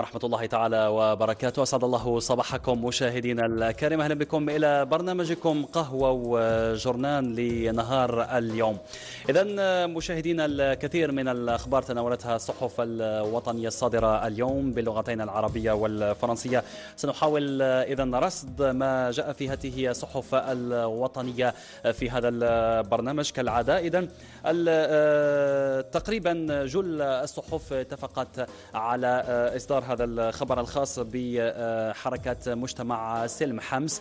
رحمة الله تعالى وبركاته أسعد الله صباحكم مشاهدينا الكرام أهلا بكم إلى برنامجكم قهوة وجرنان لنهار اليوم إذا مشاهدينا الكثير من الأخبار تناولتها الصحف الوطنية الصادرة اليوم باللغتين العربية والفرنسية سنحاول إذا رصد ما جاء في هذه الصحف الوطنية في هذا البرنامج كالعادة إذا آه، تقريبا جل الصحف اتفقت على إصدار هذا الخبر الخاص بحركه مجتمع سلم حمص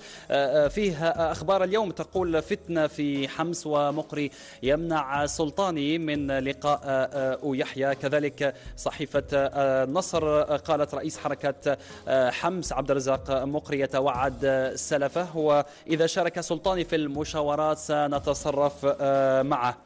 فيها اخبار اليوم تقول فتنه في حمص ومقري يمنع سلطاني من لقاء يحيى كذلك صحيفه النصر قالت رئيس حركه حمص عبد الرزاق مقري يتوعد سلفه واذا شارك سلطاني في المشاورات سنتصرف معه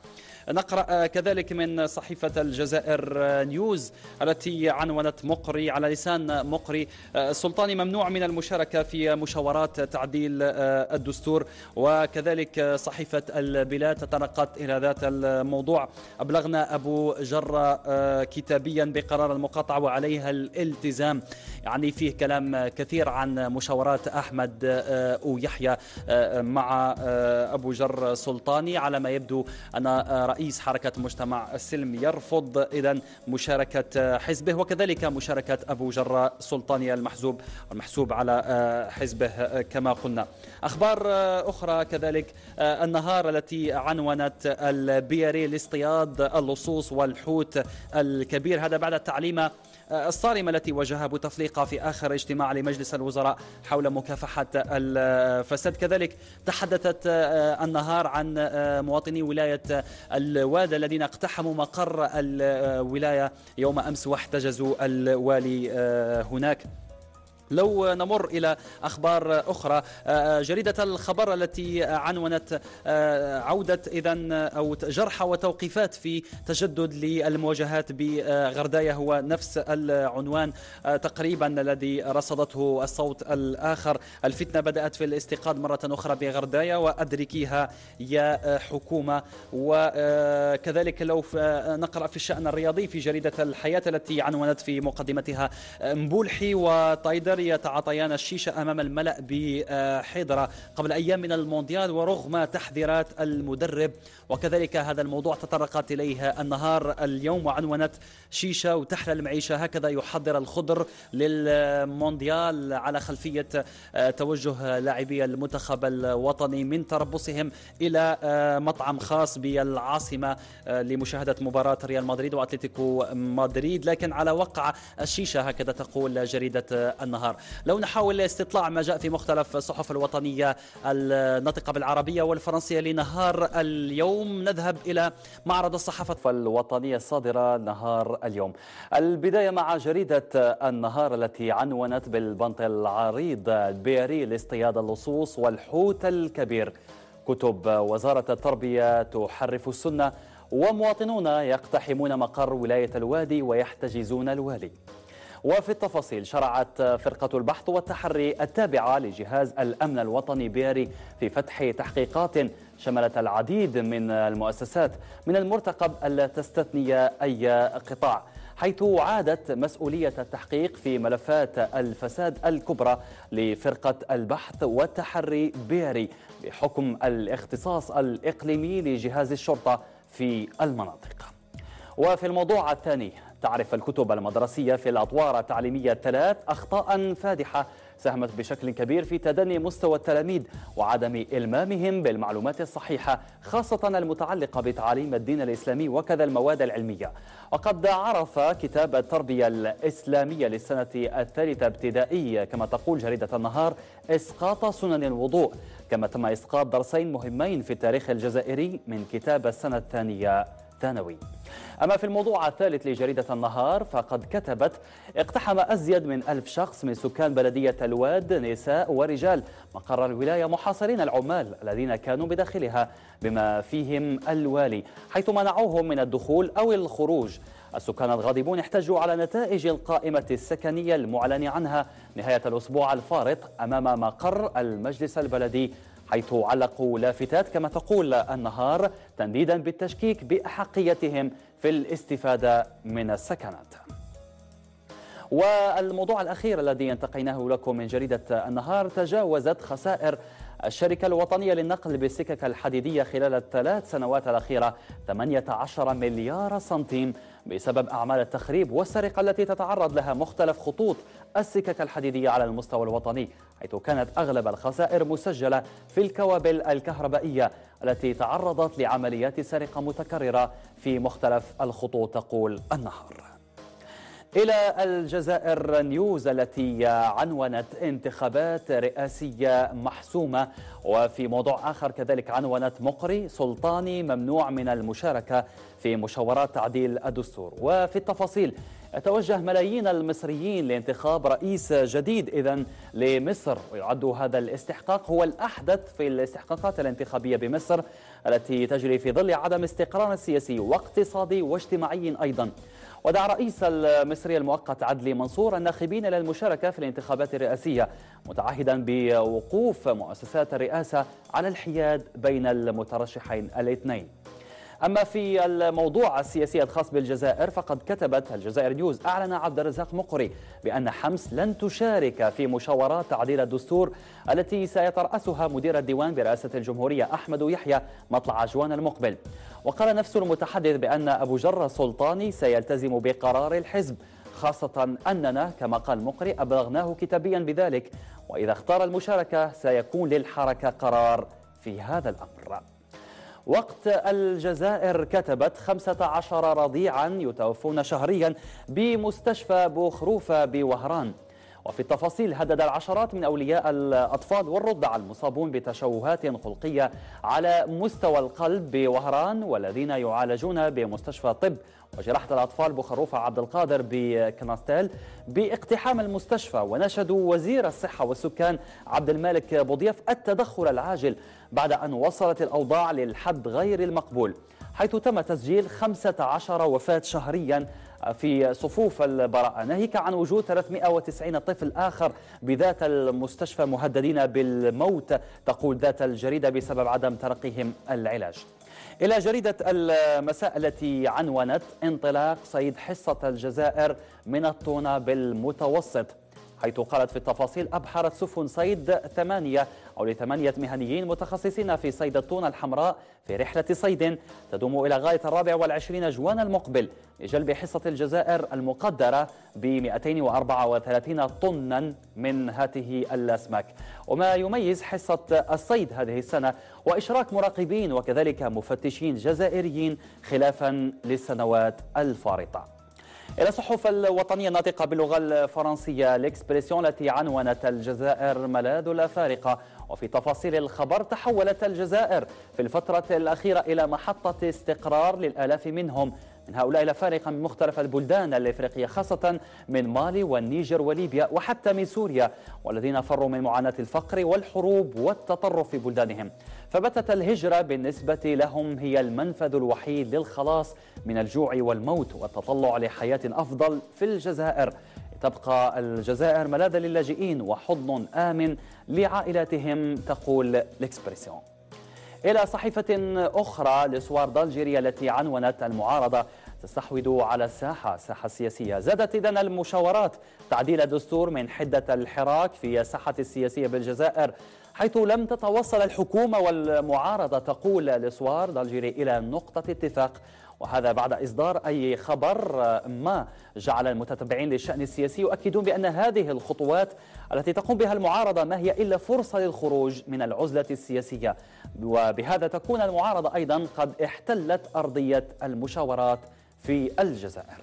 نقرأ آه، كذلك من صحيفة الجزائر آه، نيوز التي عنونت مقري على لسان مقري السلطاني آه، ممنوع من المشاركة في مشاورات تعديل الدستور وكذلك صحيفة البلاد تطرقت إلى ذات الموضوع أبلغنا أبو جرة كتابيا بقرار المقاطعة وعليها الالتزام يعني فيه كلام كثير عن مشاورات أحمد ويحيى مع أبو جر سلطاني على ما يبدو أن رأي رئيس حركة مجتمع السلم يرفض إذا مشاركة حزبه وكذلك مشاركة أبو جراء سلطاني المحزوب المحسوب على آه، حزبه آه، كما قلنا أخبار آه، أخرى كذلك النهار التي عنونت البياري لاصطياد اللصوص والحوت الكبير هذا بعد التعليمة الصارمة التي وجهها بوتفليقة في آخر اجتماع لمجلس الوزراء حول مكافحة الفساد كذلك تحدثت آه، النهار عن آه، مواطني ولاية الوادة الذين اقتحموا مقر الولاية يوم أمس واحتجزوا الوالي آه، هناك لو نمر إلى أخبار أخرى آه، آه، جريدة الخبر التي عنونت آه، عودة إذا أو جرحى وتوقيفات في تجدد للمواجهات بغردايا هو نفس العنوان تقريبا الذي رصدته الصوت الآخر الفتنة بدأت في الاستيقاظ مرة أخرى بغردايا وأدركيها يا حكومة وكذلك لو نقرأ في الشأن الرياضي في جريدة الحياة التي عنونت في مقدمتها مبولحي وطايدر البشر يتعاطيان الشيشة أمام الملأ بحضرة قبل أيام من المونديال ورغم تحذيرات المدرب وكذلك هذا الموضوع تطرقت إليها النهار اليوم وعنونت شيشة وتحلى المعيشة هكذا يحضر الخضر للمونديال على خلفية آه، توجه لاعبي المنتخب الوطني من تربصهم إلى آه، مطعم خاص بالعاصمة آه، لمشاهدة مباراة ريال مدريد وأتلتيكو مدريد لكن على وقع الشيشة هكذا تقول جريدة النهار لو نحاول استطلاع ما جاء في مختلف الصحف الوطنية الناطقة بالعربية والفرنسية لنهار اليوم اليوم نذهب إلى معرض الصحافة الوطنية الصادرة نهار اليوم البداية مع جريدة النهار التي عنونت بالبنط العريض البيري لاصطياد اللصوص والحوت الكبير كتب وزارة التربية تحرف السنة ومواطنون يقتحمون مقر ولاية الوادي ويحتجزون الوالي وفي التفاصيل شرعت فرقة البحث والتحري التابعة لجهاز الأمن الوطني بيري في فتح تحقيقات شملت العديد من المؤسسات من المرتقب ألا تستثني أي قطاع حيث عادت مسؤولية التحقيق في ملفات الفساد الكبرى لفرقة البحث والتحري بيري بحكم الاختصاص الإقليمي لجهاز الشرطة في المناطق وفي الموضوع الثاني تعرف الكتب المدرسية في الأطوار التعليمية الثلاث أخطاء فادحة ساهمت بشكل كبير في تدني مستوى التلاميذ وعدم إلمامهم بالمعلومات الصحيحة خاصة المتعلقة بتعليم الدين الإسلامي وكذا المواد العلمية وقد عرف كتاب التربية الإسلامية للسنة الثالثة ابتدائي كما تقول جريدة النهار إسقاط سنن الوضوء كما تم إسقاط درسين مهمين في التاريخ الجزائري من كتاب السنة الثانية الثانوي أما في الموضوع الثالث لجريدة النهار فقد كتبت اقتحم أزيد من ألف شخص من سكان بلدية الواد نساء ورجال مقر الولاية محاصرين العمال الذين كانوا بداخلها بما فيهم الوالي حيث منعوهم من الدخول أو الخروج السكان الغاضبون احتجوا على نتائج القائمة السكنية المعلن عنها نهاية الأسبوع الفارط أمام مقر المجلس البلدي حيث علقوا لافتات كما تقول النهار تنديدا بالتشكيك بأحقيتهم في الاستفادة من السكنات والموضوع الأخير الذي انتقيناه لكم من جريدة النهار تجاوزت خسائر الشركة الوطنية للنقل بالسكك الحديدية خلال الثلاث سنوات الأخيرة 18 مليار سنتيم بسبب أعمال التخريب والسرقة التي تتعرض لها مختلف خطوط السكك الحديدية على المستوى الوطني حيث كانت أغلب الخسائر مسجلة في الكوابل الكهربائية التي تعرضت لعمليات سرقة متكررة في مختلف الخطوط تقول النهر إلى الجزائر نيوز التي عنونت انتخابات رئاسية محسومة وفي موضوع آخر كذلك عنونت مقري سلطاني ممنوع من المشاركة في مشاورات تعديل الدستور وفي التفاصيل توجه ملايين المصريين لانتخاب رئيس جديد إذا لمصر ويعد هذا الاستحقاق هو الأحدث في الاستحقاقات الانتخابية بمصر التي تجري في ظل عدم استقرار سياسي واقتصادي واجتماعي أيضا ودعا رئيس المصري المؤقت عدلي منصور الناخبين إلى المشاركة في الانتخابات الرئاسية متعهدا بوقوف مؤسسات الرئاسة على الحياد بين المترشحين الاثنين أما في الموضوع السياسي الخاص بالجزائر فقد كتبت الجزائر نيوز أعلن عبد الرزاق مقري بأن حمص لن تشارك في مشاورات تعديل الدستور التي سيترأسها مدير الديوان برئاسة الجمهورية أحمد يحيى مطلع جوان المقبل وقال نفس المتحدث بأن أبو جرة السلطاني سيلتزم بقرار الحزب خاصة أننا كما قال مقري أبلغناه كتابيا بذلك وإذا اختار المشاركة سيكون للحركة قرار في هذا الأمر وقت الجزائر كتبت 15 رضيعا يتوفون شهريا بمستشفى بوخروفة بوهران وفي التفاصيل هدد العشرات من أولياء الأطفال والرضع المصابون بتشوهات خلقية على مستوى القلب بوهران والذين يعالجون بمستشفى طب وجرحت الأطفال بخروف عبد القادر بكناستيل باقتحام المستشفى ونشدوا وزير الصحة والسكان عبد المالك بوضياف التدخل العاجل بعد أن وصلت الأوضاع للحد غير المقبول حيث تم تسجيل 15 وفاة شهريا في صفوف البراءة ناهيك عن وجود 390 طفل آخر بذات المستشفى مهددين بالموت تقول ذات الجريدة بسبب عدم ترقيهم العلاج إلى جريدة المساء التي عنونت انطلاق صيد حصة الجزائر من الطونة بالمتوسط حيث قالت في التفاصيل أبحرت سفن صيد ثمانية أو لثمانية مهنيين متخصصين في صيد التونة الحمراء في رحلة صيد تدوم إلى غاية الرابع والعشرين جوان المقبل لجلب حصة الجزائر المقدرة ب 234 طنا من هذه الأسماك وما يميز حصة الصيد هذه السنة وإشراك مراقبين وكذلك مفتشين جزائريين خلافا للسنوات الفارطة إلى الصحف الوطنية الناطقة باللغة الفرنسية الإكسبريسيون التي عنونت الجزائر ملاذ الأفارقة وفي تفاصيل الخبر تحولت الجزائر في الفترة الأخيرة إلى محطة استقرار للآلاف منهم من هؤلاء الأفارقة من مختلف البلدان الإفريقية خاصة من مالي والنيجر وليبيا وحتى من سوريا والذين فروا من معاناة الفقر والحروب والتطرف في بلدانهم فبتت الهجرة بالنسبة لهم هي المنفذ الوحيد للخلاص من الجوع والموت والتطلع لحياة أفضل في الجزائر تبقى الجزائر ملاذا للاجئين وحضن آمن لعائلاتهم تقول الإكسبريسيون إلى صحيفة أخرى لسوار دالجيريا التي عنونت المعارضة تستحوذ على الساحة الساحة السياسية زادت إذن المشاورات تعديل الدستور من حدة الحراك في الساحة السياسية بالجزائر حيث لم تتوصل الحكومة والمعارضة تقول لسوار دالجيري إلى نقطة اتفاق وهذا بعد إصدار أي خبر ما جعل المتتبعين للشأن السياسي يؤكدون بأن هذه الخطوات التي تقوم بها المعارضة ما هي إلا فرصة للخروج من العزلة السياسية وبهذا تكون المعارضة أيضا قد احتلت أرضية المشاورات في الجزائر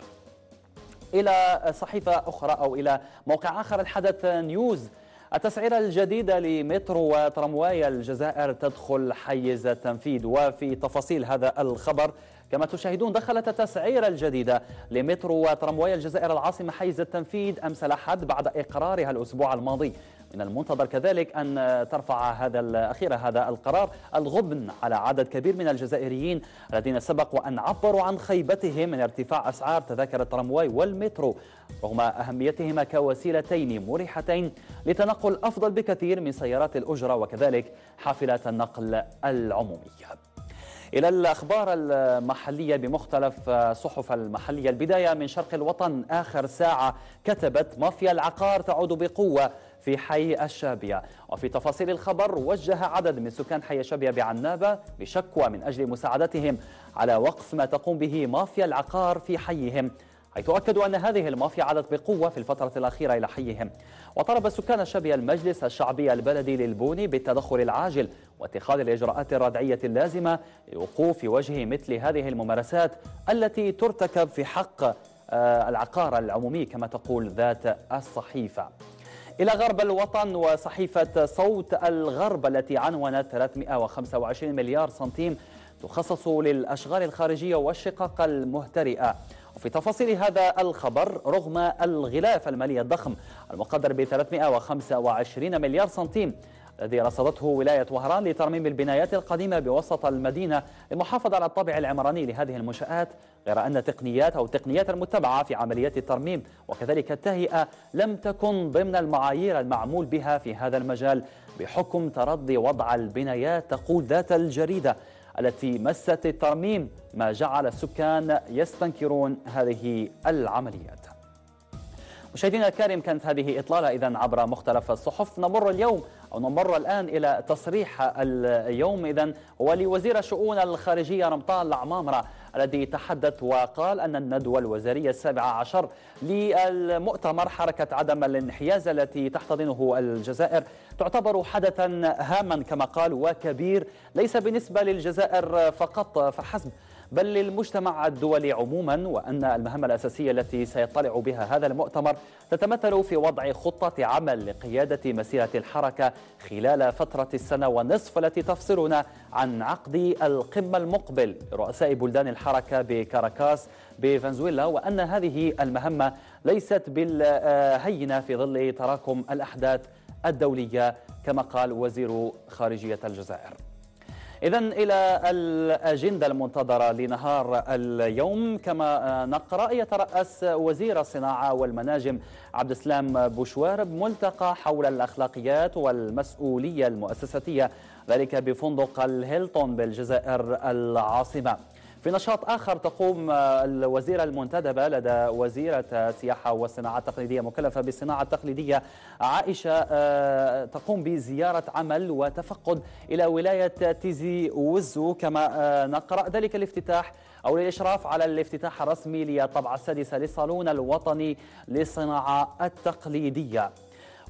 إلى صحيفة أخرى أو إلى موقع آخر الحدث نيوز التسعيرة الجديدة لمترو وترامواي الجزائر تدخل حيز التنفيذ وفي تفاصيل هذا الخبر كما تشاهدون دخلت التسعيرة الجديدة لمترو وترامواي الجزائر العاصمة حيز التنفيذ أمس الأحد بعد إقرارها الأسبوع الماضي من المنتظر كذلك أن ترفع هذا الأخير هذا القرار الغبن على عدد كبير من الجزائريين الذين سبق وأن عبروا عن خيبتهم من ارتفاع أسعار تذاكر الترامواي والمترو رغم أهميتهما كوسيلتين مريحتين لتنقل أفضل بكثير من سيارات الأجرة وكذلك حافلات النقل العمومية إلى الأخبار المحلية بمختلف صحف المحلية البداية من شرق الوطن آخر ساعة كتبت مافيا العقار تعود بقوة في حي الشابية وفي تفاصيل الخبر وجه عدد من سكان حي الشابية بعنابة بشكوى من أجل مساعدتهم على وقف ما تقوم به مافيا العقار في حيهم حيث أكدوا أن هذه المافيا عادت بقوة في الفترة الأخيرة إلى حيهم وطلب سكان الشابية المجلس الشعبي البلدي للبوني بالتدخل العاجل واتخاذ الإجراءات الردعية اللازمة لوقوف وجه مثل هذه الممارسات التي ترتكب في حق آه، العقار العمومي كما تقول ذات الصحيفة إلى غرب الوطن وصحيفة صوت الغرب التي عنونت 325 مليار سنتيم تخصص للأشغال الخارجية والشقق المهترئة وفي تفاصيل هذا الخبر رغم الغلاف المالي الضخم المقدر ب 325 مليار سنتيم الذي رصدته ولاية وهران لترميم البنايات القديمة بوسط المدينة للمحافظة على الطابع العمراني لهذه المنشآت غير أن تقنيات أو التقنيات المتبعة في عمليات الترميم وكذلك التهيئة لم تكن ضمن المعايير المعمول بها في هذا المجال بحكم ترضي وضع البنايات تقول ذات الجريدة التي مست الترميم ما جعل السكان يستنكرون هذه العمليات مشاهدينا الكرام كانت هذه إطلالة إذا عبر مختلف الصحف نمر اليوم نمر الآن إلى تصريح اليوم إذا ولوزير الشؤون الخارجية رمطان العمامرة الذي تحدث وقال أن الندوة الوزارية السابعة عشر للمؤتمر حركة عدم الانحياز التي تحتضنه الجزائر تعتبر حدثا هاما كما قال وكبير ليس بالنسبة للجزائر فقط فحسب بل للمجتمع الدولي عموما وأن المهمة الأساسية التي سيطلع بها هذا المؤتمر تتمثل في وضع خطة عمل لقيادة مسيرة الحركة خلال فترة السنة ونصف التي تفصلنا عن عقد القمة المقبل رؤساء بلدان الحركة بكاراكاس بفنزويلا وأن هذه المهمة ليست بالهينة في ظل تراكم الأحداث الدولية كما قال وزير خارجية الجزائر إذا إلى الأجندة المنتظرة لنهار اليوم كما نقرأ يترأس وزير الصناعة والمناجم عبد السلام بوشوارب ملتقى حول الأخلاقيات والمسؤولية المؤسساتية ذلك بفندق الهيلتون بالجزائر العاصمة في نشاط آخر تقوم آه، الوزيرة المنتدبة لدى وزيرة السياحة والصناعة التقليدية مكلفة بالصناعة التقليدية عائشة آه، تقوم بزيارة عمل وتفقد إلى ولاية تيزي وزو كما آه، نقرأ ذلك الافتتاح أو للإشراف على الافتتاح الرسمي للطبعة السادسة للصالون الوطني للصناعة التقليدية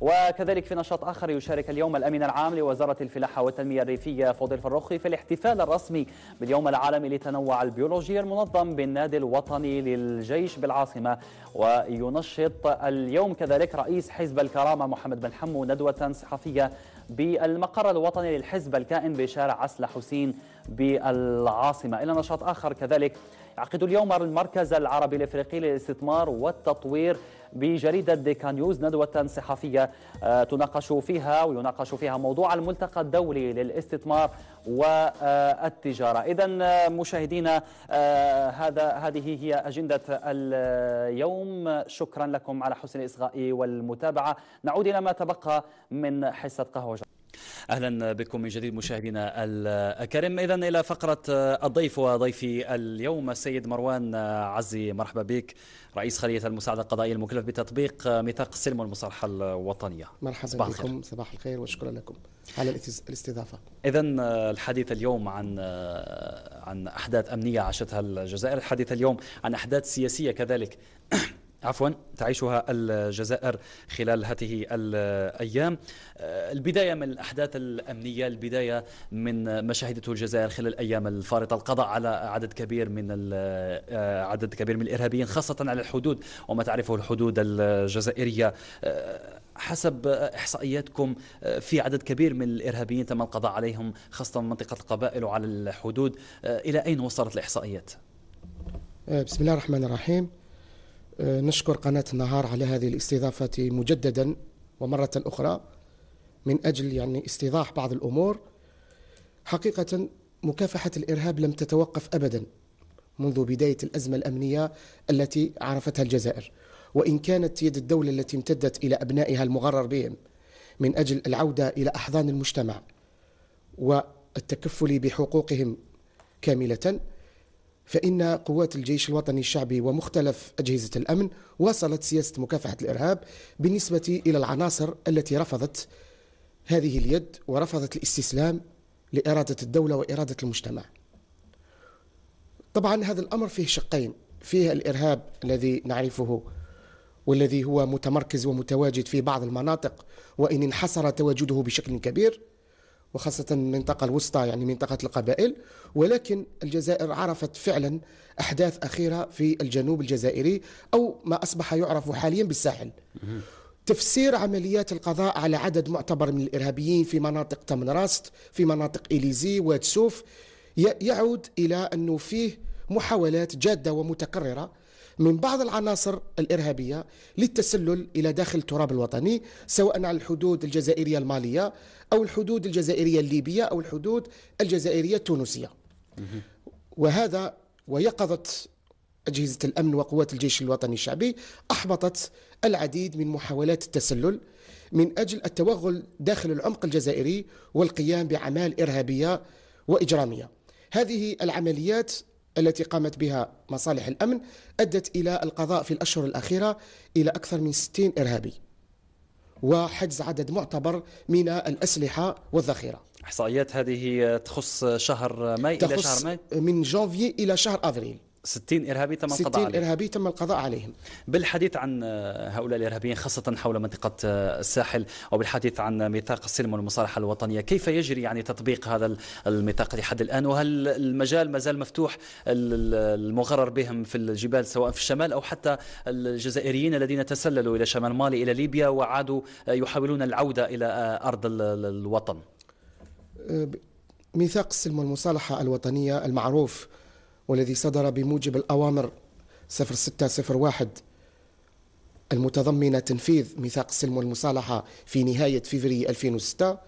وكذلك في نشاط آخر يشارك اليوم الأمين العام لوزارة الفلاحة والتنمية الريفية فضل فرخي في الاحتفال الرسمي باليوم العالمي لتنوع البيولوجيا المنظم بالنادي الوطني للجيش بالعاصمة وينشط اليوم كذلك رئيس حزب الكرامة محمد بن حمو ندوة صحفية بالمقر الوطني للحزب الكائن بشارع عسل حسين بالعاصمة إلى نشاط آخر كذلك يعقد اليوم المركز العربي الإفريقي للاستثمار والتطوير بجريدة ديكانيوز نيوز ندوة صحفية آه، تناقش فيها ويناقش فيها موضوع الملتقى الدولي للاستثمار والتجارة إذا آه، مشاهدينا آه، هذا هذه هي أجندة اليوم شكرا لكم على حسن الإصغاء والمتابعة نعود إلى ما تبقى من حصة قهوة اهلا بكم من جديد مشاهدينا الكرام اذا الى فقره الضيف وضيفي اليوم السيد مروان عزي مرحبا بك رئيس خليه المساعده القضائيه المكلف بتطبيق ميثاق السلم والمصالحه الوطنيه مرحبا صباح بكم خير. صباح الخير وشكرا لكم على الاستضافه اذا الحديث اليوم عن عن احداث امنيه عاشتها الجزائر الحديث اليوم عن احداث سياسيه كذلك عفوا تعيشها الجزائر خلال هذه الايام آه، البدايه من الاحداث الامنيه البدايه من ما شهدته الجزائر خلال الايام الفارطه القضاء على عدد كبير من آه، عدد كبير من الارهابيين خاصه على الحدود وما تعرفه الحدود الجزائريه آه، حسب احصائياتكم في عدد كبير من الارهابيين تم القضاء عليهم خاصه من منطقه القبائل وعلى الحدود الى اين وصلت الاحصائيات بسم الله الرحمن الرحيم آه، نشكر قناة النهار على هذه الاستضافة مجددا ومرة أخرى من أجل يعني استيضاح بعض الأمور حقيقة مكافحة الإرهاب لم تتوقف أبدا منذ بداية الأزمة الأمنية التي عرفتها الجزائر وإن كانت يد الدولة التي امتدت إلى أبنائها المغرر بهم من أجل العودة إلى أحضان المجتمع والتكفل بحقوقهم كاملة فإن قوات الجيش الوطني الشعبي ومختلف أجهزة الأمن واصلت سياسة مكافحة الإرهاب بالنسبة إلى العناصر التي رفضت هذه اليد ورفضت الاستسلام لإرادة الدولة وإرادة المجتمع طبعا هذا الأمر فيه شقين فيه الإرهاب الذي نعرفه والذي هو متمركز ومتواجد في بعض المناطق وإن انحصر تواجده بشكل كبير وخاصة المنطقة الوسطى يعني منطقة القبائل ولكن الجزائر عرفت فعلا أحداث أخيرة في الجنوب الجزائري أو ما أصبح يعرف حاليا بالساحل تفسير عمليات القضاء على عدد معتبر من الإرهابيين في مناطق تمنراست في مناطق إليزي واتسوف يعود إلى أنه فيه محاولات جادة ومتكررة من بعض العناصر الإرهابية للتسلل إلى داخل التراب الوطني سواء على الحدود الجزائرية المالية أو الحدود الجزائرية الليبية أو الحدود الجزائرية التونسية وهذا ويقظة أجهزة الأمن وقوات الجيش الوطني الشعبي أحبطت العديد من محاولات التسلل من أجل التوغل داخل العمق الجزائري والقيام بأعمال إرهابية وإجرامية هذه العمليات التي قامت بها مصالح الأمن أدت إلى القضاء في الأشهر الأخيرة إلى أكثر من 60 إرهابي وحجز عدد معتبر من الأسلحة والذخيرة إحصائيات هذه تخص شهر ماي تخص إلى شهر ماي من جانفي إلى شهر أفريل 60 ارهابي تم القضاء 60 عليهم 60 ارهابي تم القضاء عليهم بالحديث عن هؤلاء الارهابيين خاصه حول منطقه آه، الساحل وبالحديث عن ميثاق السلم والمصالحه الوطنيه كيف يجري يعني تطبيق هذا الميثاق لحد الان وهل المجال ما زال مفتوح المغرر بهم في الجبال سواء في الشمال او حتى الجزائريين الذين تسللوا الى شمال مالي الى ليبيا وعادوا آه، يحاولون العوده الى آه، ارض الوطن ميثاق السلم والمصالحه الوطنيه المعروف والذي صدر بموجب الأوامر 0601 المتضمنة تنفيذ ميثاق السلم والمصالحة في نهاية فيفري 2006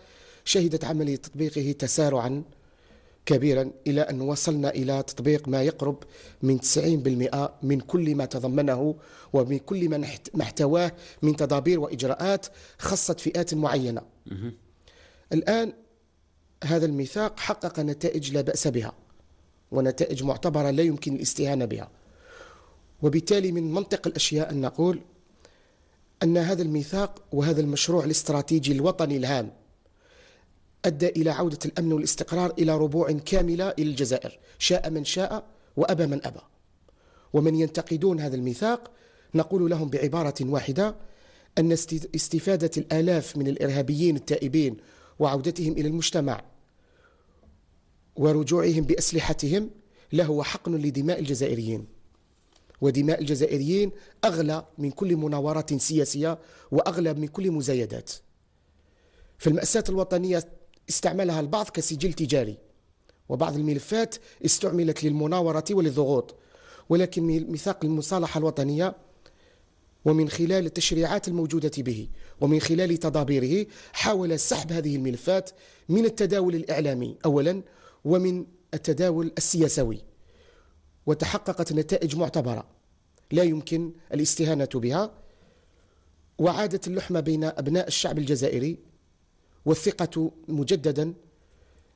شهدت عملية تطبيقه تسارعا كبيرا إلى أن وصلنا إلى تطبيق ما يقرب من 90% من كل ما تضمنه ومن كل ما احتواه من تدابير وإجراءات خصت فئات معينة الآن هذا الميثاق حقق نتائج لا بأس بها ونتائج معتبرة لا يمكن الاستهانة بها وبالتالي من منطق الأشياء أن نقول أن هذا الميثاق وهذا المشروع الاستراتيجي الوطني الهام أدى إلى عودة الأمن والاستقرار إلى ربوع كاملة إلى الجزائر شاء من شاء وأبى من أبى ومن ينتقدون هذا الميثاق نقول لهم بعبارة واحدة أن استفادة الآلاف من الإرهابيين التائبين وعودتهم إلى المجتمع ورجوعهم بأسلحتهم لهو حقن لدماء الجزائريين ودماء الجزائريين أغلى من كل مناورات سياسية وأغلى من كل مزايدات فالمأساة الوطنية استعملها البعض كسجل تجاري وبعض الملفات استعملت للمناورة وللضغوط ولكن ميثاق المصالحة الوطنية ومن خلال التشريعات الموجودة به ومن خلال تدابيره حاول سحب هذه الملفات من التداول الإعلامي أولا ومن التداول السياسوي وتحققت نتائج معتبرة لا يمكن الاستهانة بها وعادت اللحمة بين أبناء الشعب الجزائري والثقة مجددا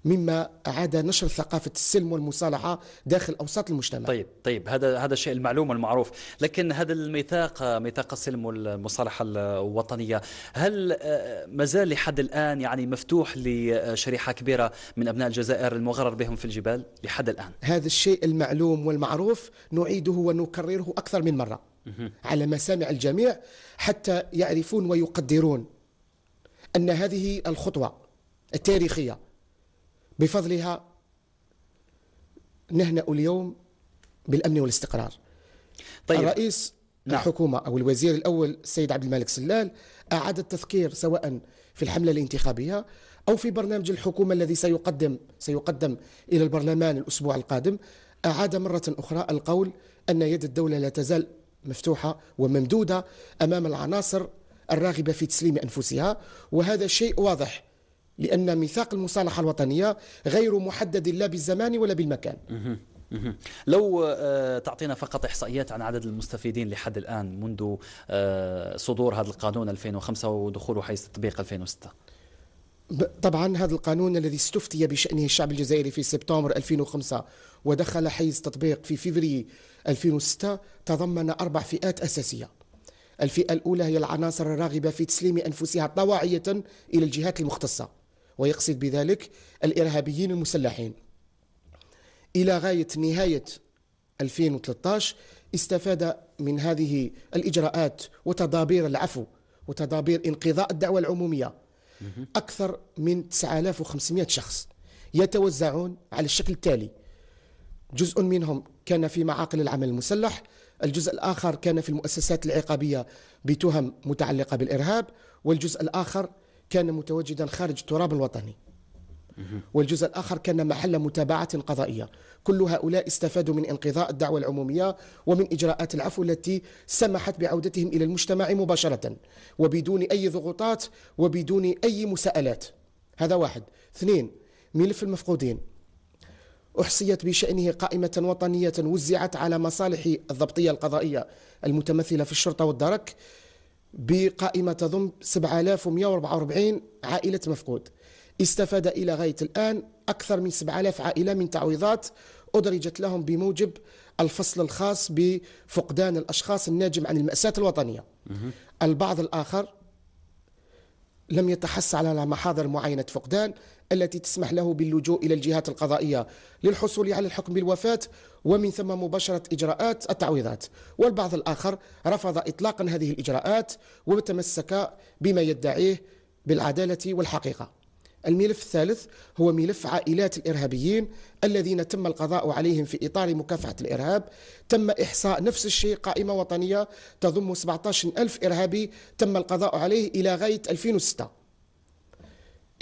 مما أعاد نشر ثقافة السلم والمصالحة داخل أوساط المجتمع طيب طيب هذا هذا الشيء المعلوم والمعروف لكن هذا الميثاق ميثاق السلم والمصالحة الوطنية هل آه، ما زال لحد الآن يعني مفتوح لشريحة كبيرة من أبناء الجزائر المغرر بهم في الجبال لحد الآن هذا الشيء المعلوم والمعروف نعيده ونكرره أكثر من مرة على مسامع الجميع حتى يعرفون ويقدرون أن هذه الخطوة التاريخية بفضلها نهنأ اليوم بالأمن والاستقرار طيب. الرئيس نعم. الحكومة أو الوزير الأول السيد عبد الملك سلال أعاد التذكير سواء في الحملة الانتخابية أو في برنامج الحكومة الذي سيقدم سيقدم إلى البرلمان الأسبوع القادم أعاد مرة أخرى القول أن يد الدولة لا تزال مفتوحة وممدودة أمام العناصر الراغبة في تسليم أنفسها وهذا شيء واضح لأن ميثاق المصالحة الوطنية غير محدد لا بالزمان ولا بالمكان لو آه، تعطينا فقط إحصائيات عن عدد المستفيدين لحد الآن منذ آه، صدور هذا القانون 2005 ودخوله حيز تطبيق 2006 طبعا هذا القانون الذي استفتي بشأنه الشعب الجزائري في سبتمبر 2005 ودخل حيز تطبيق في فبراير 2006 تضمن أربع فئات أساسية الفئة الأولى هي العناصر الراغبة في تسليم أنفسها طواعية إلى الجهات المختصة ويقصد بذلك الإرهابيين المسلحين إلى غاية نهاية 2013 استفاد من هذه الإجراءات وتدابير العفو وتدابير انقضاء الدعوة العمومية أكثر من 9500 شخص يتوزعون على الشكل التالي جزء منهم كان في معاقل العمل المسلح الجزء الآخر كان في المؤسسات العقابية بتهم متعلقة بالإرهاب والجزء الآخر كان متواجدا خارج التراب الوطني والجزء الآخر كان محل متابعة قضائية كل هؤلاء استفادوا من انقضاء الدعوة العمومية ومن إجراءات العفو التي سمحت بعودتهم إلى المجتمع مباشرة وبدون أي ضغوطات وبدون أي مساءلات هذا واحد اثنين ملف المفقودين أحصيت بشأنه قائمة وطنية وزعت على مصالح الضبطية القضائية المتمثلة في الشرطة والدرك بقائمة تضم 7144 عائلة مفقود استفاد إلى غاية الآن أكثر من 7000 عائلة من تعويضات أدرجت لهم بموجب الفصل الخاص بفقدان الأشخاص الناجم عن المأساة الوطنية البعض الآخر لم يتحصل على محاضر معينة فقدان التي تسمح له باللجوء إلى الجهات القضائية للحصول على الحكم بالوفاة ومن ثم مباشرة إجراءات التعويضات والبعض الآخر رفض إطلاقا هذه الإجراءات وتمسك بما يدعيه بالعدالة والحقيقة الملف الثالث هو ملف عائلات الإرهابيين الذين تم القضاء عليهم في إطار مكافحة الإرهاب تم إحصاء نفس الشيء قائمة وطنية تضم 17 ألف إرهابي تم القضاء عليه إلى غاية 2006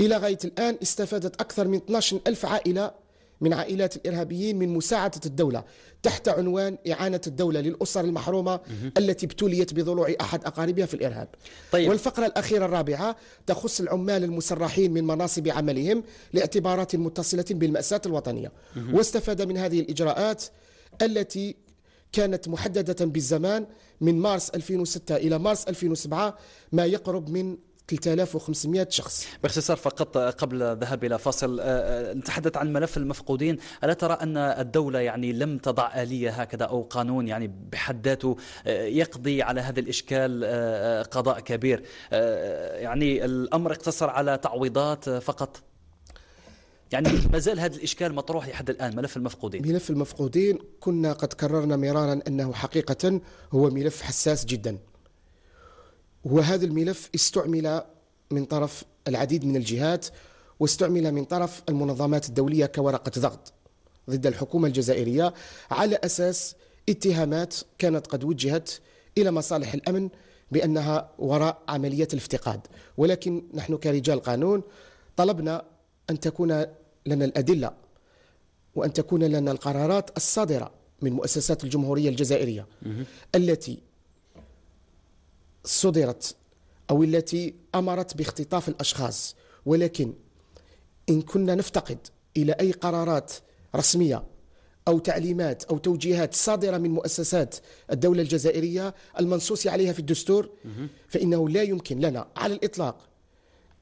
إلى غاية الآن استفادت أكثر من 12 ألف عائلة من عائلات الإرهابيين من مساعدة الدولة تحت عنوان إعانة الدولة للأسر المحرومة التي ابتليت بضلوع أحد أقاربها في الإرهاب طيب. والفقرة الأخيرة الرابعة تخص العمال المسرحين من مناصب عملهم لاعتبارات متصلة بالمأساة الوطنية واستفاد من هذه الإجراءات التي كانت محددة بالزمان من مارس 2006 إلى مارس 2007 ما يقرب من 3500 شخص باختصار فقط آه، قبل الذهاب الى فاصل آه، آه، نتحدث عن ملف المفقودين الا ترى ان الدوله يعني لم تضع اليه هكذا او قانون يعني بحد ذاته يقضي على هذا الاشكال قضاء كبير يعني الامر اقتصر على تعويضات فقط يعني ما زال هذا الاشكال مطروح لحد الان ملف المفقودين ملف المفقودين كنا قد كررنا مرارا انه حقيقه هو ملف حساس جدا وهذا الملف استعمل من طرف العديد من الجهات واستعمل من طرف المنظمات الدولية كورقة ضغط ضد الحكومة الجزائرية على أساس اتهامات كانت قد وجهت إلى مصالح الأمن بأنها وراء عملية الافتقاد ولكن نحن كرجال قانون طلبنا أن تكون لنا الأدلة وأن تكون لنا القرارات الصادرة من مؤسسات الجمهورية الجزائرية التي صدرت أو التي أمرت باختطاف الأشخاص ولكن إن كنا نفتقد إلى أي قرارات رسمية أو تعليمات أو توجيهات صادرة من مؤسسات الدولة الجزائرية المنصوص عليها في الدستور فإنه لا يمكن لنا على الإطلاق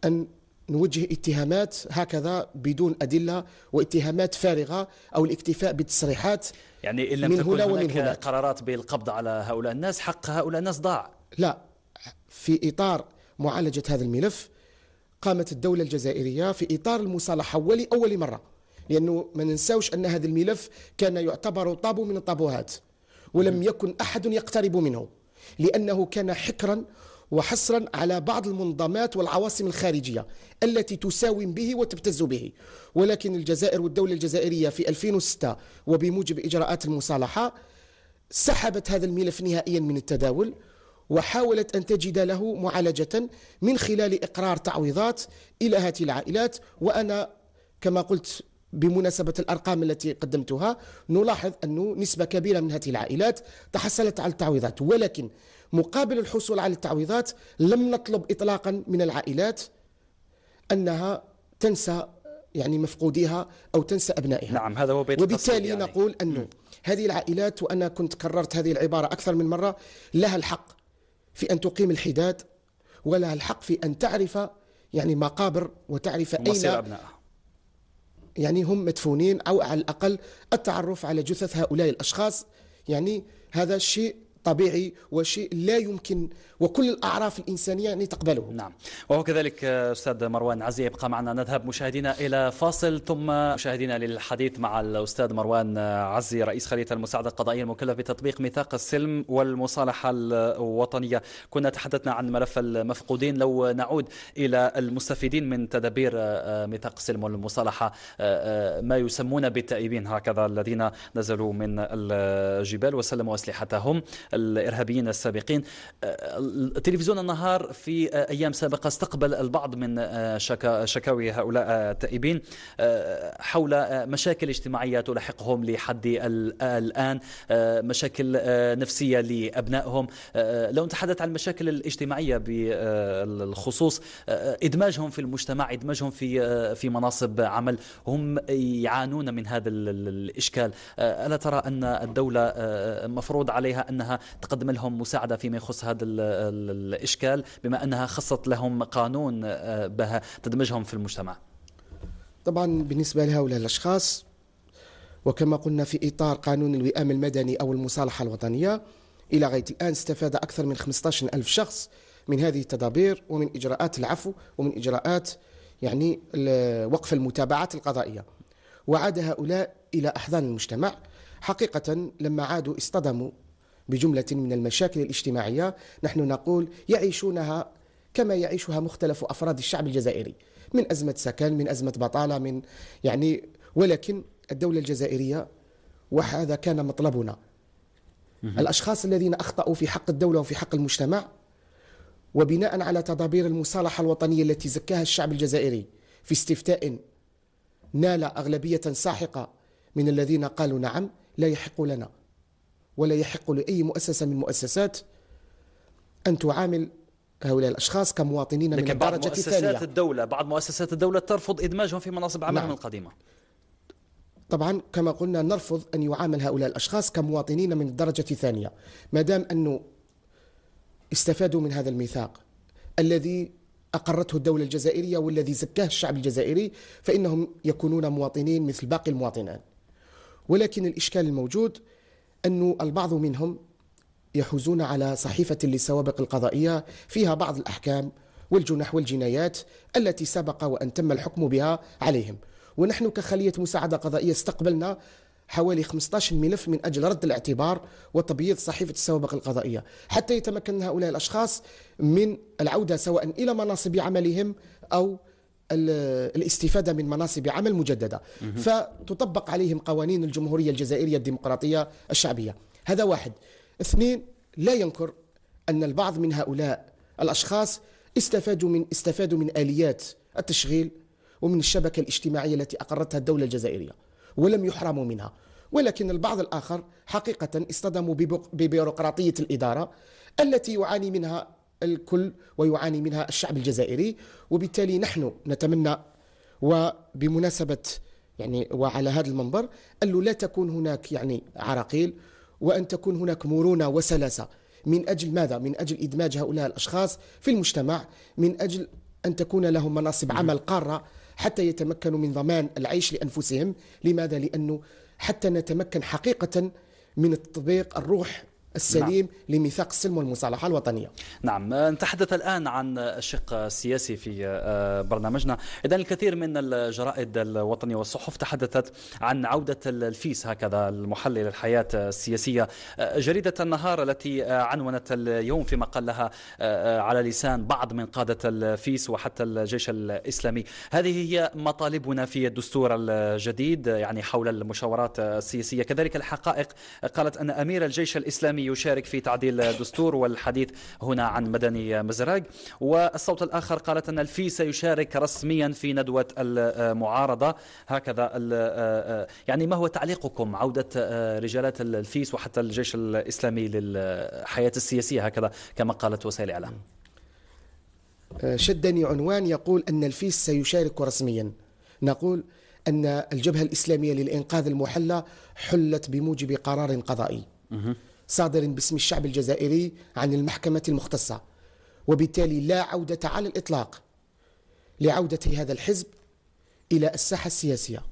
أن نوجه اتهامات هكذا بدون أدلة واتهامات فارغة أو الاكتفاء بالتصريحات يعني إن لم من تكن هنا ومن هناك قرارات بالقبض على هؤلاء الناس حق هؤلاء الناس ضاع لا في إطار معالجة هذا الملف قامت الدولة الجزائرية في إطار المصالحة ولأول مرة لأنه ما ننساوش أن هذا الملف كان يعتبر طابو من الطابوهات ولم يكن أحد يقترب منه لأنه كان حكرا وحصرا على بعض المنظمات والعواصم الخارجية التي تساوم به وتبتز به ولكن الجزائر والدولة الجزائرية في 2006 وبموجب إجراءات المصالحة سحبت هذا الملف نهائيا من التداول وحاولت أن تجد له معالجة من خلال إقرار تعويضات إلى هذه العائلات وأنا كما قلت بمناسبة الأرقام التي قدمتها نلاحظ أن نسبة كبيرة من هذه العائلات تحصلت على التعويضات ولكن مقابل الحصول على التعويضات لم نطلب إطلاقا من العائلات أنها تنسى يعني مفقوديها أو تنسى أبنائها نعم هذا هو بيت وبالتالي يعني. نقول أنه هذه العائلات وأنا كنت كررت هذه العبارة أكثر من مرة لها الحق في أن تقيم الحداد ولها الحق في أن تعرف يعني مقابر وتعرف أين أبنائها يعني هم مدفونين أو على الأقل التعرف على جثث هؤلاء الأشخاص يعني هذا الشيء طبيعي وشيء لا يمكن وكل الاعراف الانسانيه أن تقبله. نعم وهو كذلك استاذ مروان عزي يبقى معنا نذهب مشاهدينا الى فاصل ثم مشاهدينا للحديث مع الاستاذ مروان عزي رئيس خليه المساعده القضائيه المكلف بتطبيق ميثاق السلم والمصالحه الوطنيه. كنا تحدثنا عن ملف المفقودين لو نعود الى المستفيدين من تدابير آه، آه، ميثاق السلم والمصالحه آه، ما يسمون بالتائبين هكذا الذين نزلوا من الجبال وسلموا اسلحتهم الارهابيين السابقين آه، تلفزيون النهار في ايام سابقه استقبل البعض من آه، شكاوي هؤلاء التائبين آه، حول مشاكل اجتماعيه تلاحقهم لحد الان مشاكل نفسيه لابنائهم لو نتحدث عن المشاكل الاجتماعيه بالخصوص ادماجهم في المجتمع ادماجهم في في مناصب عمل هم يعانون من هذا الاشكال الا ترى ان الدوله مفروض عليها انها تقدم لهم مساعدة فيما يخص هذا الإشكال بما أنها خصت لهم قانون آه، بها تدمجهم في المجتمع طبعا بالنسبة لهؤلاء الأشخاص وكما قلنا في إطار قانون الوئام المدني أو المصالحة الوطنية إلى غاية الآن استفاد أكثر من 15 ألف شخص من هذه التدابير ومن إجراءات العفو ومن إجراءات يعني وقف المتابعات القضائية وعاد هؤلاء إلى أحضان المجتمع حقيقة لما عادوا اصطدموا بجملة من المشاكل الاجتماعية نحن نقول يعيشونها كما يعيشها مختلف أفراد الشعب الجزائري من أزمة سكن من أزمة بطالة من يعني ولكن الدولة الجزائرية وهذا كان مطلبنا الأشخاص الذين أخطأوا في حق الدولة وفي حق المجتمع وبناء على تدابير المصالحة الوطنية التي زكاها الشعب الجزائري في استفتاء نال أغلبية ساحقة من الذين قالوا نعم لا يحق لنا ولا يحق لأي مؤسسة من مؤسسات أن تعامل هؤلاء الأشخاص كمواطنين من الدرجة الثانية بعض مؤسسات الثانية. الدولة بعض مؤسسات الدولة ترفض إدماجهم في مناصب عملهم نعم. القديمة طبعا كما قلنا نرفض أن يعامل هؤلاء الأشخاص كمواطنين من الدرجة الثانية ما دام أنه استفادوا من هذا الميثاق الذي أقرته الدولة الجزائرية والذي زكاه الشعب الجزائري فإنهم يكونون مواطنين مثل باقي المواطنين ولكن الإشكال الموجود أن البعض منهم يحوزون على صحيفة للسوابق القضائية فيها بعض الأحكام والجنح والجنايات التي سبق وأن تم الحكم بها عليهم ونحن كخلية مساعدة قضائية استقبلنا حوالي 15 ملف من أجل رد الاعتبار وتبييض صحيفة السوابق القضائية حتى يتمكن هؤلاء الأشخاص من العودة سواء إلى مناصب عملهم أو الاستفاده من مناصب عمل مجدده فتطبق عليهم قوانين الجمهوريه الجزائريه الديمقراطيه الشعبيه هذا واحد اثنين لا ينكر ان البعض من هؤلاء الاشخاص استفادوا من استفادوا من اليات التشغيل ومن الشبكه الاجتماعيه التي اقرتها الدوله الجزائريه ولم يحرموا منها ولكن البعض الاخر حقيقه اصطدموا ببيروقراطيه الاداره التي يعاني منها الكل ويعاني منها الشعب الجزائري وبالتالي نحن نتمنى وبمناسبة يعني وعلى هذا المنبر أن لا تكون هناك يعني عراقيل وأن تكون هناك مرونة وسلاسة من أجل ماذا؟ من أجل إدماج هؤلاء الأشخاص في المجتمع من أجل أن تكون لهم مناصب عمل قارة حتى يتمكنوا من ضمان العيش لأنفسهم لماذا؟ لأنه حتى نتمكن حقيقة من التطبيق الروح السليم نعم. لميثاق السلم والمصالحة الوطنية نعم نتحدث الآن عن الشق السياسي في آه، برنامجنا إذا الكثير من الجرائد الوطنية والصحف تحدثت عن عودة الفيس هكذا المحلل الحياة السياسية آه، جريدة النهار التي آه، عنونت اليوم في مقال لها على لسان بعض من قادة الفيس وحتى الجيش الإسلامي هذه هي مطالبنا في الدستور الجديد يعني حول المشاورات السياسية كذلك الحقائق قالت أن أمير الجيش الإسلامي يشارك في تعديل الدستور والحديث هنا عن مدني مزراج والصوت الآخر قالت أن الفي سيشارك رسميا في ندوة المعارضة هكذا آه، يعني ما هو تعليقكم عودة آه، رجالات الفيس وحتى الجيش الإسلامي للحياة السياسية هكذا كما قالت وسائل الإعلام آه، شدني عنوان يقول أن الفيس سيشارك رسميا نقول أن الجبهة الإسلامية للإنقاذ المحلة حلت بموجب قرار قضائي صادر باسم الشعب الجزائري عن المحكمة المختصة وبالتالي لا عودة على الإطلاق لعودة هذا الحزب إلى الساحة السياسية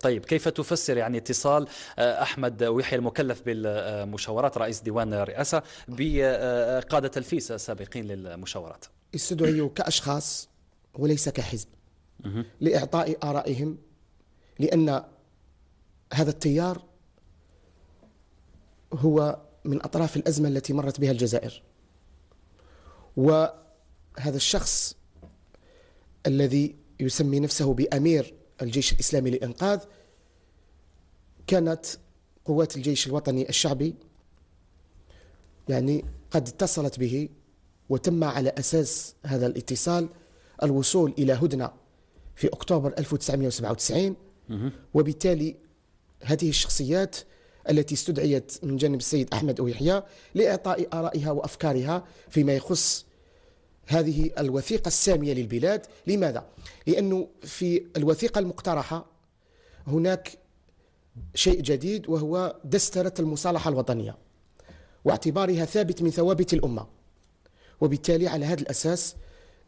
طيب كيف تفسر يعني اتصال آه، احمد ويحيى المكلف بالمشاورات رئيس ديوان الرئاسه بقاده الفيس السابقين للمشاورات استدعيوا كاشخاص وليس كحزب لاعطاء ارائهم لان هذا التيار هو من أطراف الأزمة التي مرت بها الجزائر وهذا الشخص الذي يسمي نفسه بأمير الجيش الإسلامي للإنقاذ كانت قوات الجيش الوطني الشعبي يعني قد اتصلت به وتم على أساس هذا الاتصال الوصول إلى هدنة في أكتوبر 1997 وبالتالي هذه الشخصيات التي استدعيت من جانب السيد أحمد أويحيا لإعطاء آرائها وأفكارها فيما يخص هذه الوثيقة السامية للبلاد لماذا؟ لأنه في الوثيقة المقترحة هناك شيء جديد وهو دسترة المصالحة الوطنية واعتبارها ثابت من ثوابت الأمة وبالتالي على هذا الأساس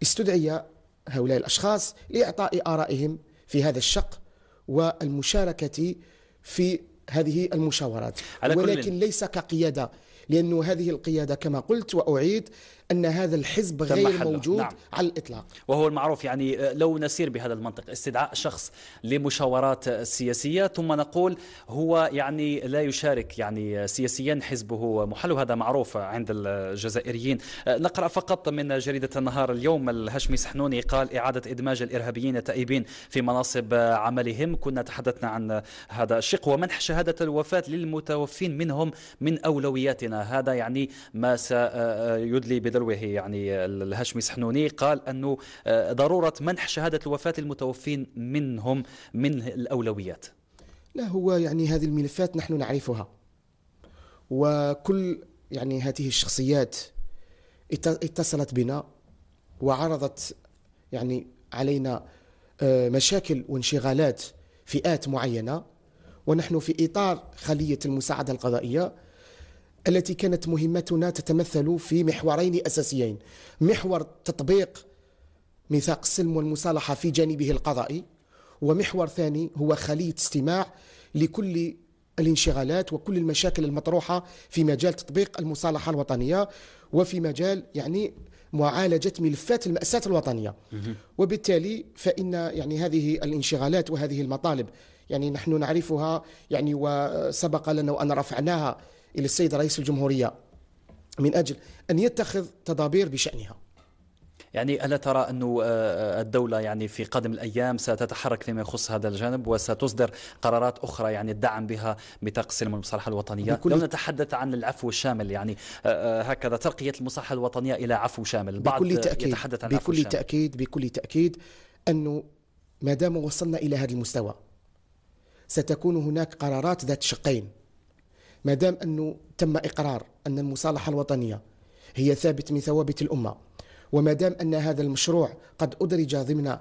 استدعي هؤلاء الأشخاص لإعطاء آرائهم في هذا الشق والمشاركة في هذه المشاورات على ولكن كل... ليس كقياده لأن هذه القياده كما قلت واعيد أن هذا الحزب غير موجود نعم. على الإطلاق وهو المعروف يعني آه، لو نسير بهذا المنطق استدعاء شخص لمشاورات آه، سياسية ثم نقول هو يعني لا يشارك يعني آه، سياسيا حزبه محل وهذا معروف عند الجزائريين نقرأ فقط من جريدة النهار اليوم الهشمي سحنوني قال إعادة إدماج الإرهابيين التائبين في مناصب عملهم كنا تحدثنا عن هذا الشق ومنح شهادة الوفاة للمتوفين منهم من أولوياتنا هذا يعني ما سيدلي الدرويحي يعني الهاشمي سحنوني قال أنه آه، ضرورة منح شهادة الوفاة للمتوفين منهم من الأولويات لا هو يعني هذه الملفات نحن نعرفها وكل يعني هذه الشخصيات اتصلت بنا وعرضت يعني علينا آه، مشاكل وانشغالات فئات معينه ونحن في اطار خليه المساعده القضائيه التي كانت مهمتنا تتمثل في محورين أساسيين محور تطبيق ميثاق السلم والمصالحة في جانبه القضائي ومحور ثاني هو خلية استماع لكل الانشغالات وكل المشاكل المطروحة في مجال تطبيق المصالحة الوطنية وفي مجال يعني معالجة ملفات المأساة الوطنية وبالتالي فإن يعني هذه الانشغالات وهذه المطالب يعني نحن نعرفها يعني وسبق لنا وأن رفعناها إلى السيد رئيس الجمهورية من أجل أن يتخذ تدابير بشأنها يعني ألا ترى أن آه، آه، الدولة يعني في قادم الأيام ستتحرك فيما يخص هذا الجانب وستصدر قرارات أخرى يعني الدعم بها ميثاق السلم المصالحه الوطنية بكل... لو نتحدث عن العفو الشامل يعني آه، هكذا ترقية المصالحة الوطنية إلى عفو شامل بعض بكل تأكيد يتحدث عن بكل الشامل. تأكيد بكل تأكيد أنه ما دام وصلنا إلى هذا المستوى ستكون هناك قرارات ذات شقين ما دام انه تم اقرار ان المصالحه الوطنيه هي ثابت من ثوابت الامه وما دام ان هذا المشروع قد ادرج ضمن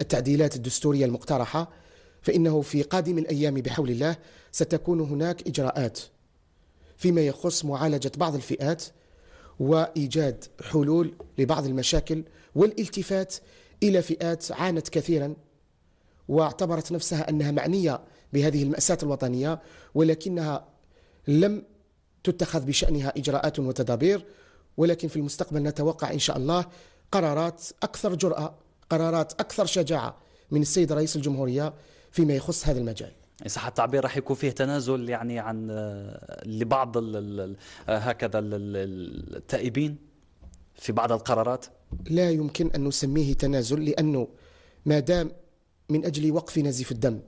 التعديلات الدستوريه المقترحه فانه في قادم الايام بحول الله ستكون هناك اجراءات فيما يخص معالجه بعض الفئات وايجاد حلول لبعض المشاكل والالتفات الى فئات عانت كثيرا واعتبرت نفسها انها معنيه بهذه الماساه الوطنيه ولكنها لم تتخذ بشأنها إجراءات وتدابير ولكن في المستقبل نتوقع إن شاء الله قرارات أكثر جرأة قرارات أكثر شجاعة من السيد رئيس الجمهورية فيما يخص هذا المجال إن صح التعبير راح يكون فيه تنازل يعني عن آه، لبعض آه، هكذا التائبين في بعض القرارات لا يمكن أن نسميه تنازل لأنه ما دام من أجل وقف نزيف الدم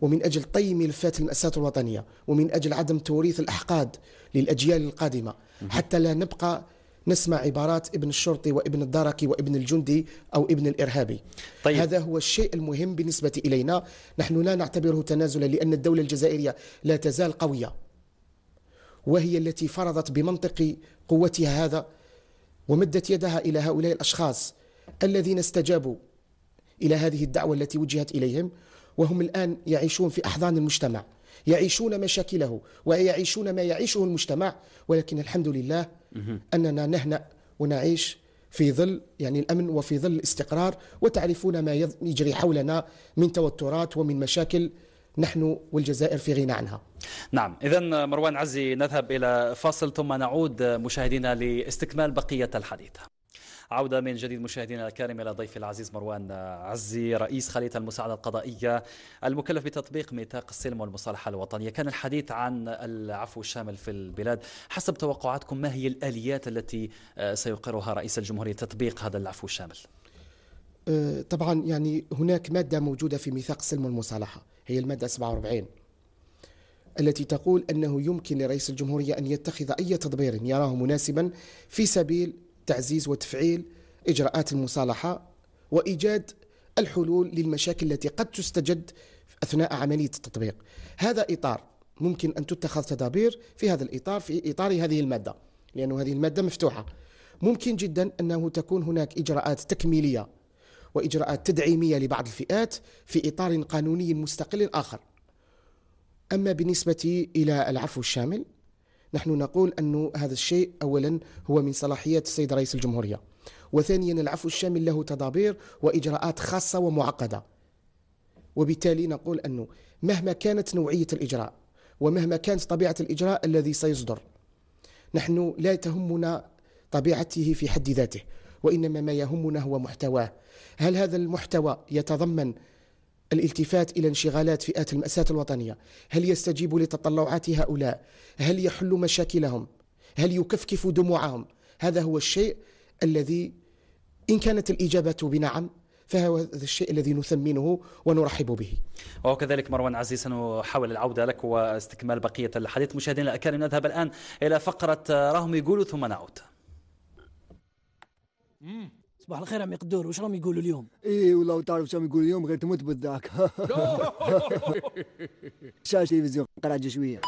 ومن أجل طي ملفات المأساة الوطنية ومن أجل عدم توريث الأحقاد للأجيال القادمة حتى لا نبقى نسمع عبارات ابن الشرطي وابن الدركي وابن الجندي او ابن الارهابي طيب. هذا هو الشيء المهم بالنسبه الينا نحن لا نعتبره تنازلا لان الدوله الجزائريه لا تزال قويه وهي التي فرضت بمنطق قوتها هذا ومدت يدها الى هؤلاء الاشخاص الذين استجابوا الى هذه الدعوه التي وجهت اليهم وهم الآن يعيشون في أحضان المجتمع يعيشون مشاكله ويعيشون ما يعيشه المجتمع ولكن الحمد لله أننا نهنأ ونعيش في ظل يعني الامن وفي ظل الاستقرار وتعرفون ما يجري حولنا من توترات ومن مشاكل نحن والجزائر في غنى عنها. نعم، اذا مروان عزي نذهب الى فاصل ثم نعود مشاهدينا لاستكمال بقيه الحديث. عودة من جديد مشاهدينا الكرام إلى ضيفي العزيز مروان عزي رئيس خلية المساعدة القضائية المكلف بتطبيق ميثاق السلم والمصالحة الوطنية كان الحديث عن العفو الشامل في البلاد حسب توقعاتكم ما هي الآليات التي سيقرها رئيس الجمهورية تطبيق هذا العفو الشامل أه، طبعا يعني هناك مادة موجودة في ميثاق السلم والمصالحة هي المادة 47 التي تقول انه يمكن لرئيس الجمهوريه ان يتخذ اي تدبير يراه مناسبا في سبيل تعزيز وتفعيل إجراءات المصالحة وإيجاد الحلول للمشاكل التي قد تستجد أثناء عملية التطبيق هذا إطار ممكن أن تتخذ تدابير في هذا الإطار في إطار هذه المادة لأن هذه المادة مفتوحة ممكن جدا أنه تكون هناك إجراءات تكميلية وإجراءات تدعيمية لبعض الفئات في إطار قانوني مستقل آخر أما بالنسبة إلى العفو الشامل نحن نقول أن هذا الشيء أولا هو من صلاحيات السيد رئيس الجمهورية وثانيا العفو الشامل له تدابير وإجراءات خاصة ومعقدة وبالتالي نقول أنه مهما كانت نوعية الإجراء ومهما كانت طبيعة الإجراء الذي سيصدر نحن لا تهمنا طبيعته في حد ذاته وإنما ما يهمنا هو محتواه هل هذا المحتوى يتضمن الالتفات إلى انشغالات فئات المأساة الوطنية هل يستجيب لتطلعات هؤلاء هل يحل مشاكلهم هل يكفكف دموعهم هذا هو الشيء الذي إن كانت الإجابة بنعم فهو الشيء الذي نثمنه ونرحب به وكذلك مروان عزيز سنحاول العودة لك واستكمال بقية الحديث مشاهدينا الأكارم نذهب الآن إلى فقرة راهم يقولوا ثم نعود صباح الخير عمي قدور واش راهم يقولوا اليوم؟ اي والله تعرف شنو يقولوا اليوم غير تموت بالذاك شاشه تلفزيون قراجه شويه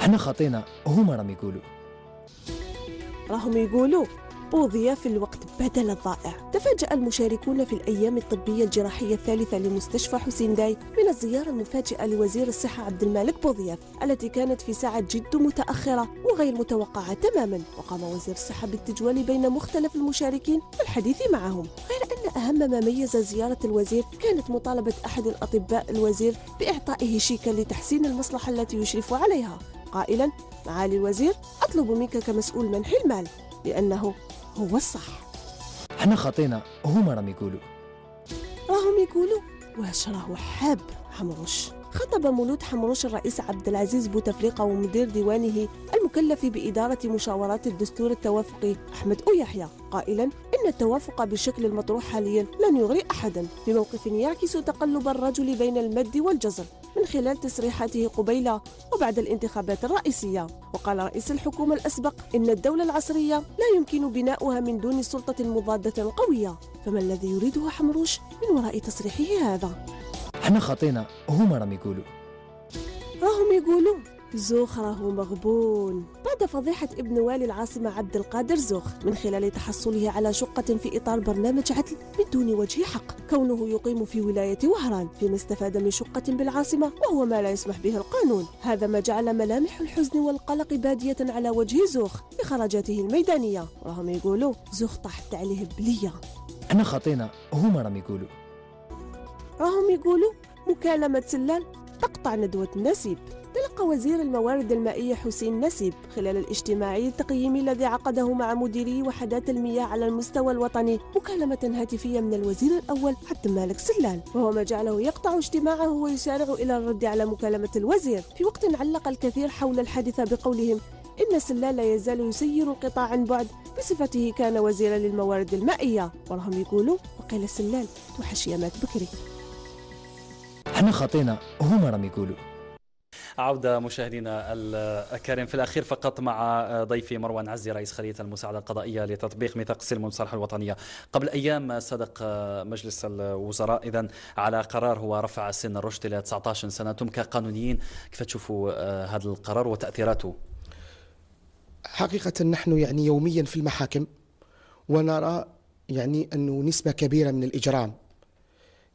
حنا خاطينا هما راهم يقولوا راهم يقولوا قوضي في الوقت بدل الضائع تفاجأ المشاركون في الأيام الطبية الجراحية الثالثة لمستشفى حسين داي من الزيارة المفاجئة لوزير الصحة عبد الملك بوضياف التي كانت في ساعة جد متأخرة وغير متوقعة تماما وقام وزير الصحة بالتجوال بين مختلف المشاركين والحديث معهم غير أن أهم ما ميز زيارة الوزير كانت مطالبة أحد الأطباء الوزير بإعطائه شيكا لتحسين المصلحة التي يشرف عليها قائلا معالي الوزير أطلب منك كمسؤول منح المال لأنه هو الصح احنا خطينا هما راهم يقولوا راهم يقولوا واش راهو حاب عمروش خطب مولود حمروش الرئيس عبد العزيز بوتفليقة ومدير ديوانه المكلف بإدارة مشاورات الدستور التوافقي أحمد أو يحيى قائلا إن التوافق بالشكل المطروح حاليا لن يغري أحدا بموقف يعكس تقلب الرجل بين المد والجزر من خلال تصريحاته قبيل وبعد الانتخابات الرئيسية وقال رئيس الحكومة الأسبق إن الدولة العصرية لا يمكن بناؤها من دون سلطة مضادة قوية فما الذي يريده حمروش من وراء تصريحه هذا؟ احنا خطينا هما راهم يقولوا راهم يقولوا زوخ راهو مغبون بعد فضيحة ابن والي العاصمة عبد القادر زوخ من خلال تحصله على شقة في إطار برنامج عدل من دون وجه حق كونه يقيم في ولاية وهران فيما استفاد من شقة بالعاصمة وهو ما لا يسمح به القانون هذا ما جعل ملامح الحزن والقلق بادية على وجه زوخ خرجاته الميدانية راهم يقولوا زوخ طاحت عليه بلية أنا خطينا هما راهم يقولوا راهم يقولوا مكالمة سلال تقطع ندوة النسيب تلقى وزير الموارد المائية حسين نسيب خلال الاجتماع التقييمي الذي عقده مع مديري وحدات المياه على المستوى الوطني مكالمة هاتفية من الوزير الأول عبد المالك سلال وهو ما جعله يقطع اجتماعه ويسارع إلى الرد على مكالمة الوزير في وقت علق الكثير حول الحادثة بقولهم إن سلال لا يزال يسير القطاع عن بعد بصفته كان وزيرا للموارد المائية وراهم يقولوا وقيل سلال توحش مات بكري احنا خطينا هما راهم يقولوا عودة مشاهدينا الأكارم في الأخير فقط مع ضيفي مروان عزي رئيس خلية المساعدة القضائية لتطبيق ميثاق السلم والمصالحة الوطنية قبل أيام صدق مجلس الوزراء إذا على قرار هو رفع سن الرشد إلى 19 سنة أنتم كقانونيين كيف تشوفوا هذا القرار وتأثيراته حقيقة نحن يعني يوميا في المحاكم ونرى يعني أنه نسبة كبيرة من الإجرام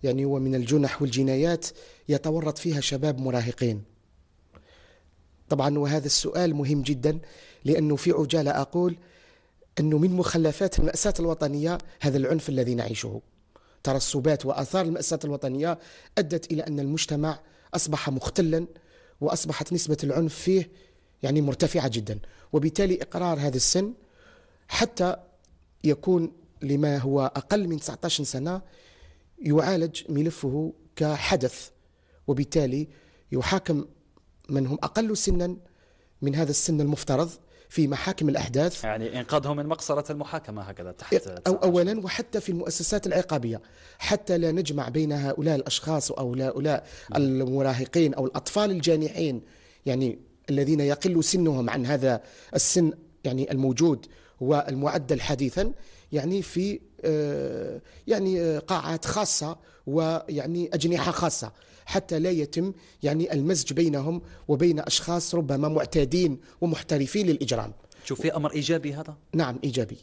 يعني ومن الجنح والجنايات يتورط فيها شباب مراهقين طبعا وهذا السؤال مهم جدا لأنه في عجالة أقول أنه من مخلفات المأساة الوطنية هذا العنف الذي نعيشه ترسبات وآثار المأساة الوطنية أدت إلى أن المجتمع أصبح مختلا وأصبحت نسبة العنف فيه يعني مرتفعة جدا وبالتالي إقرار هذا السن حتى يكون لما هو أقل من 19 سنة يعالج ملفه كحدث وبالتالي يحاكم من هم أقل سنا من هذا السن المفترض في محاكم الأحداث يعني إنقاذهم من مقصرة المحاكمة هكذا تحت إيه، أو أولا وحتى في المؤسسات العقابية حتى لا نجمع بين هؤلاء الأشخاص أو هؤلاء نعم. المراهقين أو الأطفال الجانحين يعني الذين يقل سنهم عن هذا السن يعني الموجود والمعدل حديثا يعني في آه، يعني آه، قاعات خاصة ويعني أجنحة خاصة حتى لا يتم يعني المزج بينهم وبين أشخاص ربما معتادين ومحترفين للإجرام شوف في أمر إيجابي هذا؟ نعم إيجابي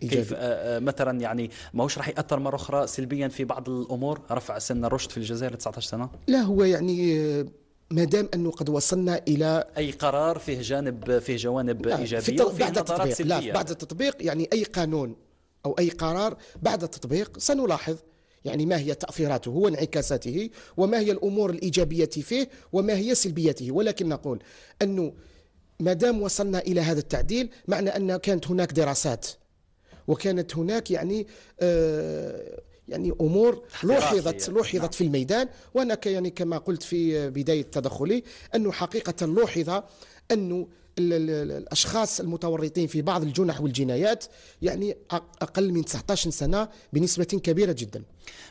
كيف آه، مثلا يعني ماهوش راح ياثر مره اخرى سلبيا في بعض الامور رفع سن الرشد في الجزائر 19 سنه لا هو يعني ما دام انه قد وصلنا الى اي قرار فيه جانب فيه جوانب ايجابيه في وفيه بعد التطبيق سلبية. لا بعد التطبيق يعني اي قانون أو أي قرار بعد التطبيق سنلاحظ يعني ما هي تأثيراته وانعكاساته وما هي الأمور الإيجابية فيه وما هي سلبيته ولكن نقول أنه ما دام وصلنا إلى هذا التعديل معنى أن كانت هناك دراسات وكانت هناك يعني آه يعني امور لوحظت نعم. لوحظت في الميدان وانا يعني كما قلت في بدايه تدخلي انه حقيقه لوحظ انه الأشخاص المتورطين في بعض الجنح والجنايات يعني أقل من 19 سنة بنسبة كبيرة جدا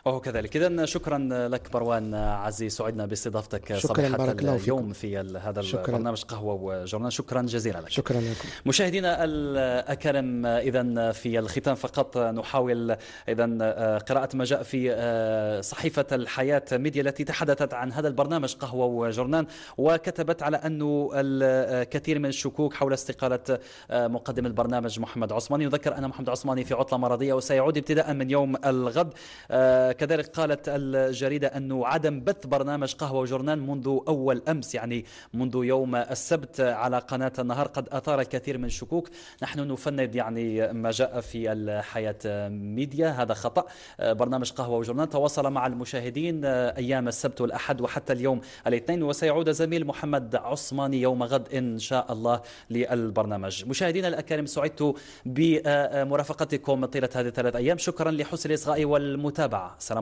وهو كذلك إذا شكرا لك مروان عزيز سعدنا باستضافتك صباحة اليوم في هذا شكرا. البرنامج قهوة وجورنال شكرا جزيلا لك شكرا لكم مشاهدينا الأكارم إذا في الختام فقط نحاول إذا آه، قراءة ما جاء في آه، صحيفة الحياة ميديا التي تحدثت عن هذا البرنامج قهوة وجورنال وكتبت على أنه الكثير آه، من الشكوك حول استقالة آه، مقدم البرنامج محمد عثماني نذكر أن محمد عثماني في عطلة مرضية وسيعود ابتداء من يوم الغد آه، كذلك قالت الجريدة أنه عدم بث برنامج قهوة وجرنان منذ أول أمس يعني منذ يوم السبت على قناة النهار قد أثار الكثير من الشكوك نحن نفند يعني ما جاء في الحياة ميديا هذا خطأ آه، برنامج قهوة وجرنان تواصل مع المشاهدين أيام السبت والأحد وحتى اليوم الاثنين وسيعود زميل محمد عثماني يوم غد إن شاء الله الله للبرنامج مشاهدينا الأكارم سعدت بمرافقتكم طيلة هذه الثلاث أيام شكرا لحسن الإصغاء والمتابعة سلام